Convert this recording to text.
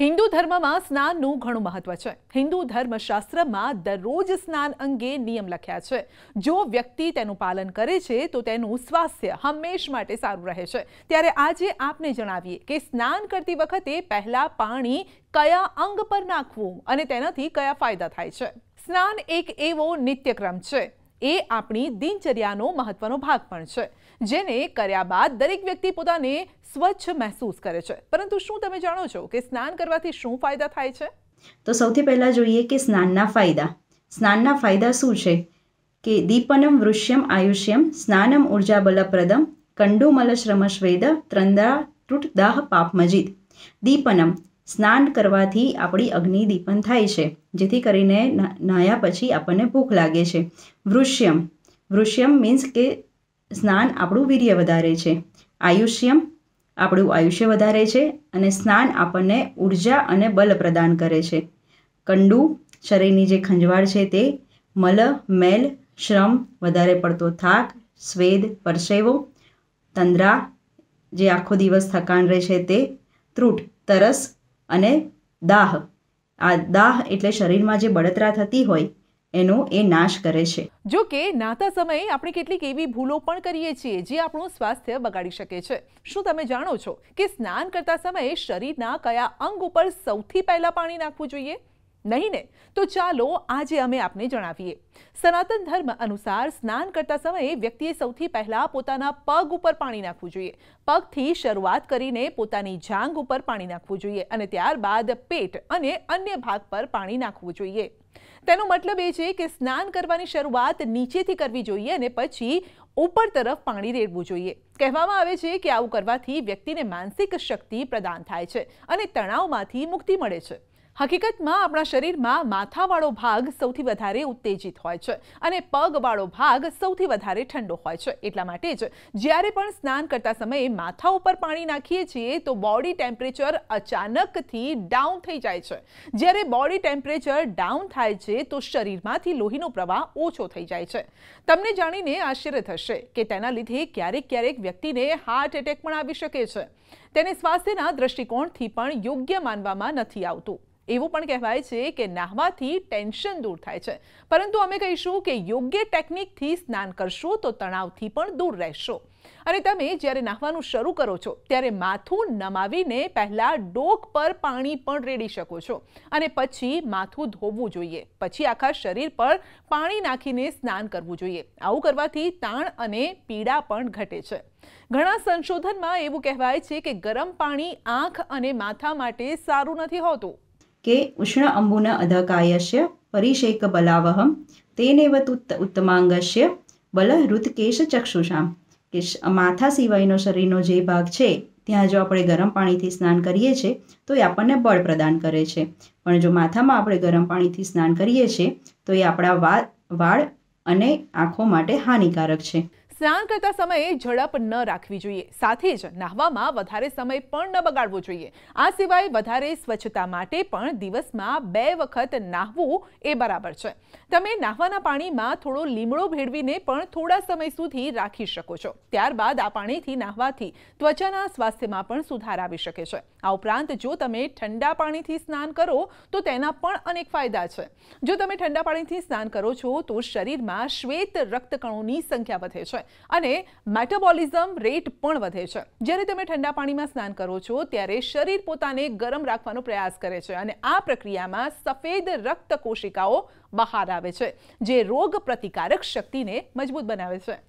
હિન્દુ ધર્મમાં સ્નાનનું ઘણો મહત્વ છે હિન્દુ ધર્મ શાસ્ત્રમાં દરરોજ સ્નાન અંગે નિયમ લખ્યા છે જો વ્યક્તિ તેનું પાલન કરે છે તો તેનું સ્વાસ્થ્ય હંમેશા માટે સારું રહે છે ત્યારે આજે આપણે જણાવીએ કે સ્નાન કરતી વખતે પહેલા પાણી કયા અંગ પર નાખવું અને તેનાથી કયા ફાયદા થાય છે સ્નાન એક એવો નિત્યક્રમ છે એ આપણી દિનચર્યાનો મહત્વનો ભાગ પણ છે જેને કર્યા બાદ દરેક વ્યક્તિ પોતાને સ્વચ્છ महसूस કરે છે પરંતુ શું તમે જાણો છો કે સ્નાન કરવાથી શું ફાયદો થાય છે તો સૌથી પહેલા જોઈએ કે સ્નાનનો ફાયદો સ્નાનનો ફાયદો શું છે કે દીપનમ વૃષ્યમ આયુષ્યમ સ્નાનમ ઊર્જાબллаપ્રદમ કંડુમલશ્રમસ્વેદ ત્રંદા ટૃટદાહ પાપમஜித் દીપનમ સ્નાન કરવાથી આપણી અગ્નિ દીપન થાય છે જેથી કરીને નાહ્યા પછી આપણને ભૂખ લાગે છે વૃષ્યમ વૃષ્યમ મીન્સ કે સ્નાન આપણું વીર્ય વધારે છે આયુષ્યમ આપણું આયુષ્ય વધારે છે અને સ્નાન આપણને ઉર્જા અને બલ પ્રદાન કરે છે કંડુ શરીરની જે ખંજવાળ છે તે મલ મેલ શ્રમ વધારે પડતો થાક સ્વેદ પરસેવો તંદ્રા જે આખો દિવસ થકાન રહે છે તે ત્રુટ તરસ અને દાહ આ દાહ એટલે શરીરમાં જે બળતરા થતી હોય એનો એ નાશ કરે છે જો કે નાતા સમયે આપણે કેટલીક એવી ભૂલો પણ કરીએ છીએ જે આપણું સ્વાસ્થ્ય બગાડી શકે છે શું તમે જાણો છો કે સ્નાન કરતા સમયે શરીરના કયા અંગ ઉપર સૌથી પહેલા પાણી નાખવું જોઈએ नहीं ने तो चलो आज ये हमें आपने जणाविए सनातन धर्म अनुसार स्नान करता समय व्यक्तिે સૌથી પહેલા પોતાનું પગ ઉપર પાણી નાખવું જોઈએ પગ થી શરૂઆત કરીને પોતાની જાંગ ઉપર પાણી નાખવું જોઈએ અને ત્યાર બાદ પેટ અને અન્ય ભાગ પર પાણી નાખવું જોઈએ તેનો મતલબ એ છે કે સ્નાન કરવાની શરૂઆત નીચે થી કરવી જોઈએ અને પછી ઉપર તરફ પાણી રેડવું જોઈએ કહેવામાં આવે છે કે આવું કરવાથી વ્યક્તિને માનસિક શક્તિ પ્રદાન થાય છે અને તણાવમાંથી મુક્તિ મળે છે હકીકતમાં આપણા શરીરમાં માથાવાળો ભાગ સૌથી વધારે ઉત્તેજિત હોય છે અને પગવાળો ભાગ સૌથી વધારે ઠંડો હોય છે એટલા માટે જ જ્યારે પણ સ્નાન કરતા સમયે માથા ઉપર પાણી નાખીએ છીએ તો બોડી ટેમ્પરેચર અચાનકથી ડાઉન થઈ જાય છે જ્યારે બોડી ટેમ્પરેચર ડાઉન થાય છે તો શરીરમાંથી લોહીનો પ્રવાહ ઓછો થઈ જાય છે તમને જાણીને આશરે થશે કે તેના લીધે ક્યારેક ક્યારેક વ્યક્તિને હાર્ટ એટેક પણ આવી શકે છે તેને સ્વાસ્થ્યના દ્રષ્ટિકોણથી પણ યોગ્ય માનવામાં નથી આવતું એવું પણ કહેવાય છે કે નાહવાથી ટેન્શન દૂર થાય છે પરંતુ અમે કહીશું કે યોગ્ય ટેકનિકથી સ્નાન કરશો તો તણાવથી પણ દૂર રહેશો અને તમે જ્યારે નહવાનું શરૂ કરો છો ત્યારે માથું નમાવીને પહેલા ડોક પર પાણી પણ રેડી શકો છો અને પછી માથું ધોવું જોઈએ પછી આખા શરીર પર પાણી નાખીને સ્નાન કરવું જોઈએ આઉ કરવાથી તાણ અને પીડા પણ ઘટે છે ઘણા સંશોધનમાં એવું કહેવાય છે કે ગરમ પાણી આંખ અને માથા માટે સારું નથી હોતું કે ઉષ્ણ ам ブ ना अधकायस्य परिषेक बलावह तेनेवतु उत्तमांगस्य बलृथकेश चक्षुषां કે માથા સિવાયનો શરીરનો જે ભાગ છે ત્યાં જો આપણે ગરમ પાણીથી સ્નાન કરીએ છીએ તો એ આપણને બળ પ્રદાન કરે છે પણ જો માથામાં આપણે ગરમ પાણીથી સ્નાન કરીએ છીએ તો એ આપણા વાળ અને આંખો માટે હાનિકારક છે स्नान करते समय झड़प न रखवी चाहिए साथेज नहवामा વધારે સમય पण न बगाड़वो चाहिए आ सिवाय વધારે स्वच्छता माटे पण दिवसमा बे વખત नहवू ए बराबर छे તમે નહવાના પાણી માં થોડો લીમડો ભેળવીને पण થોડા સમય સુધી રાખી શકો છો ત્યારબાદ આ પાણી થી નહવા થી ત્વચા ના સ્વાસ્થ્ય માં પણ સુધારો આવી શકે છે આ ઉપરાંત જો તમે ઠંડા પાણી થી સ્નાન કરો તો તેના પણ अनेक फायदा છે જો તમે ઠંડા પાણી થી સ્નાન કરો છો તો શરીરમાં श्वेत रक्त कणो ની સંખ્યા વધે છે અને મેટાબોલિઝમ રેટ પણ વધે છે જ્યારે તમે ઠંડા પાણીમાં સ્નાન કરો છો ત્યારે શરીર પોતાને ગરમ રાખવાનો પ્રયાસ કરે છે અને આ પ્રક્રિયામાં સફેદ રક્ત કોષિકાઓ બહાર આવે છે જે રોગપ્રતિકારક શક્તિને મજબૂત બનાવે છે